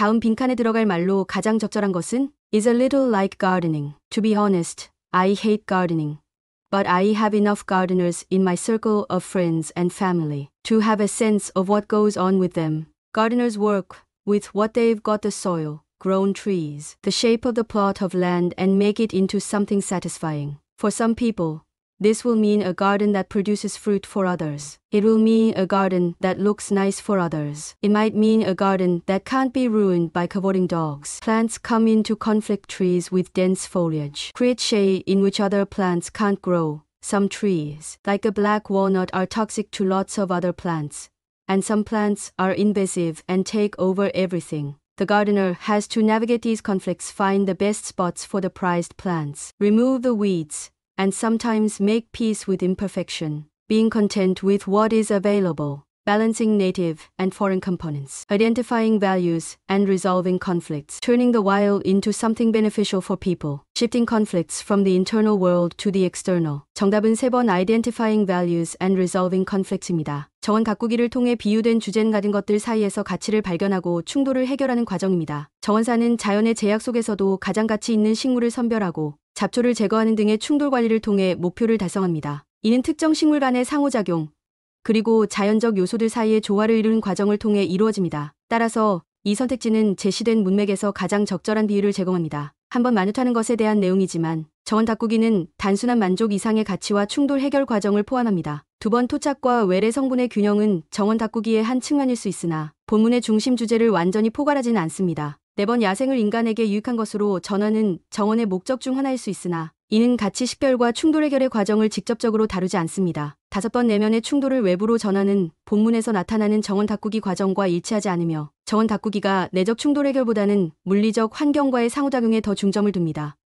다음 빈칸에 들어갈 말로 가장 적절한 것은 is a little like gardening. To be honest, I hate gardening. But I have enough gardeners in my circle of friends and family to have a sense of what goes on with them. Gardeners work with what they've got the soil, grown trees, the shape of the plot of land, and make it into something satisfying. For some people, this will mean a garden that produces fruit for others. It will mean a garden that looks nice for others. It might mean a garden that can't be ruined by cavorting dogs. Plants come into conflict trees with dense foliage create shade in which other plants can't grow. Some trees, like a black walnut, are toxic to lots of other plants. And some plants are invasive and take over everything. The gardener has to navigate these conflicts, find the best spots for the prized plants, remove the weeds, and sometimes make peace with imperfection, being content with what is available, balancing native and foreign components, identifying values and resolving conflicts, turning the wild into something beneficial for people, shifting conflicts from the internal world to the external. 정답은 3번 identifying values and resolving conflicts입니다. 정원 가꾸기를 통해 비유된 주젠 같은 것들 사이에서 가치를 발견하고 충돌을 해결하는 과정입니다. 정원사는 자연의 제약 속에서도 가장 가치 있는 식물을 선별하고 잡초를 제거하는 등의 충돌 관리를 통해 목표를 달성합니다. 이는 특정 식물 간의 상호작용, 그리고 자연적 요소들 사이의 조화를 이루는 과정을 통해 이루어집니다. 따라서 이 선택지는 제시된 문맥에서 가장 적절한 비율을 제공합니다. 한번 마족타는 것에 대한 내용이지만 정원 가꾸기는 단순한 만족 이상의 가치와 충돌 해결 과정을 포함합니다. 두번 토착과 외래 성분의 균형은 정원 닦꾸기의한 측면일 수 있으나 본문의 중심 주제를 완전히 포괄하진 않습니다. 네 번 야생을 인간에게 유익한 것으로 전원은 정원의 목적 중 하나일 수 있으나 이는 가치 식별과 충돌 해결의 과정을 직접적으로 다루지 않습니다. 다섯 번 내면의 충돌을 외부로 전하는 본문에서 나타나는 정원 닦꾸기 과정과 일치하지 않으며 정원 닦꾸기가 내적 충돌 해결보다는 물리적 환경과의 상호작용에 더 중점을 둡니다.